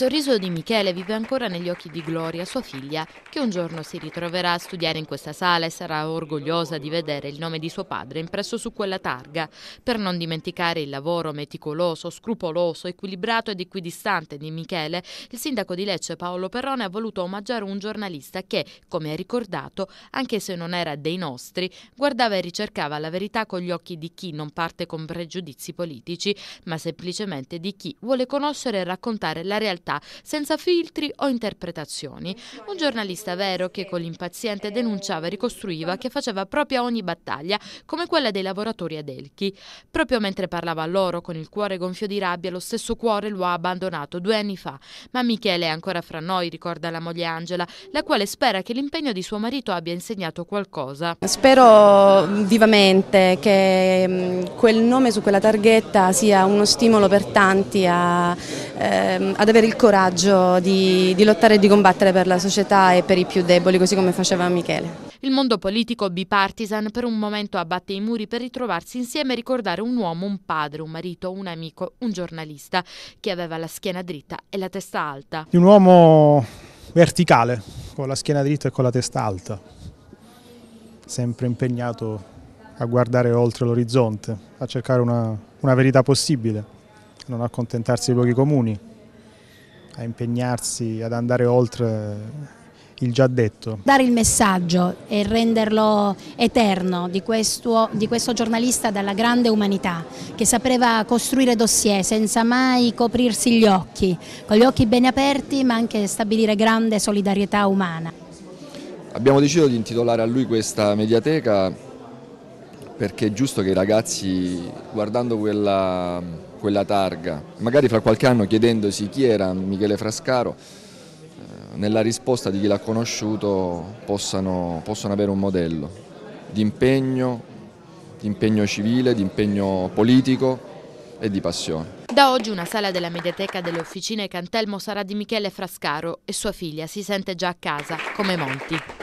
sorriso di Michele vive ancora negli occhi di Gloria, sua figlia, che un giorno si ritroverà a studiare in questa sala e sarà orgogliosa di vedere il nome di suo padre impresso su quella targa, per non dimenticare il lavoro meticoloso, scrupoloso, equilibrato ed equidistante di Michele, il sindaco di Lecce Paolo Perrone ha voluto omaggiare un giornalista che, come ha ricordato, anche se non era dei nostri, guardava e ricercava la verità con gli occhi di chi non parte con pregiudizi politici, ma semplicemente di chi vuole conoscere e raccontare la realtà realtà, senza filtri o interpretazioni. Un giornalista vero che con l'impaziente denunciava e ricostruiva che faceva propria ogni battaglia, come quella dei lavoratori ad Elchi. Proprio mentre parlava a loro, con il cuore gonfio di rabbia, lo stesso cuore lo ha abbandonato due anni fa. Ma Michele è ancora fra noi, ricorda la moglie Angela, la quale spera che l'impegno di suo marito abbia insegnato qualcosa. Spero vivamente che mm, quel nome su quella targhetta sia uno stimolo per tanti a, ehm, ad avere il coraggio di, di lottare e di combattere per la società e per i più deboli, così come faceva Michele. Il mondo politico bipartisan per un momento abbatte i muri per ritrovarsi insieme e ricordare un uomo, un padre, un marito, un amico, un giornalista che aveva la schiena dritta e la testa alta. Un uomo verticale, con la schiena dritta e con la testa alta, sempre impegnato a guardare oltre l'orizzonte, a cercare una, una verità possibile, non accontentarsi dei luoghi comuni a impegnarsi, ad andare oltre il già detto. Dare il messaggio e renderlo eterno di questo, di questo, giornalista dalla grande umanità che sapeva costruire dossier senza mai coprirsi gli occhi, con gli occhi ben aperti ma anche stabilire grande solidarietà umana. Abbiamo deciso di intitolare a lui questa mediateca perché è giusto che i ragazzi guardando quella quella targa, magari fra qualche anno chiedendosi chi era Michele Frascaro, eh, nella risposta di chi l'ha conosciuto possano, possano avere un modello di impegno, di impegno civile, di impegno politico e di passione. Da oggi una sala della mediateca delle officine Cantelmo sarà di Michele Frascaro e sua figlia si sente già a casa, come Monti.